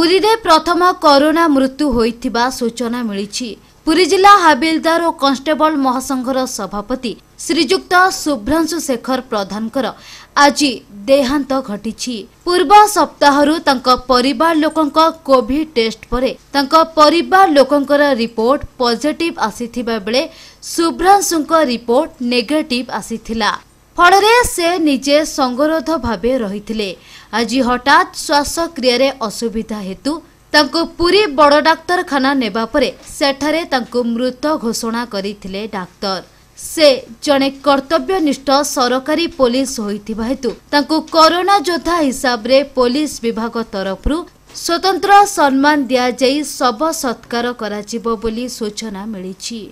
Puri corona मृत्यु पुरी ज हाबिदार constable constable र सभापति श्री सुभ्रांशु शेखर प्रधान देहांत घटि पूर्व सप्ताह केस्ट परेको रिपोर्ट बेले आभ्रांशु रिपोर्ट नेगेटिव आ ଫଳରେ ସେ ନିଜେ ସଙ୍ଗରୋଧ ଭାବେ ରହିଥିଲେ ଆଜି ହଠାତ୍ ଶ୍ୱାସକ୍ରିୟାରେ ଅସୁବିଧା ହେତୁ ତାଙ୍କୁ ପୁରୀ ବଡ଼ ଡାକ୍ତରଖାନା ନେବା ପରେ ସେଠାରେ ତାଙ୍କୁ ମୃତ ଘୋଷଣା କରିଥିଲେ ଡାକ୍ତର ସେ ଜଣେ କର୍ତ୍ତବ୍ୟନିଷ୍ଠ ସରକାରୀ ପୋଲିସ ହୋଇଥିବା ହେତୁ ତାଙ୍କୁ କରୋନା ଯୋଦ୍ଧା ହିସାବରେ ପୋଲିସ ବିଭାଗ ତରଫରୁ ସ୍ୱତନ୍ତ୍ର ସମ୍ମାନ ଦିଆଯାଇ ଶବ ସତ୍କାର କରାଯିବ ବୋଲି ସୂଚନା ମିଳିଛି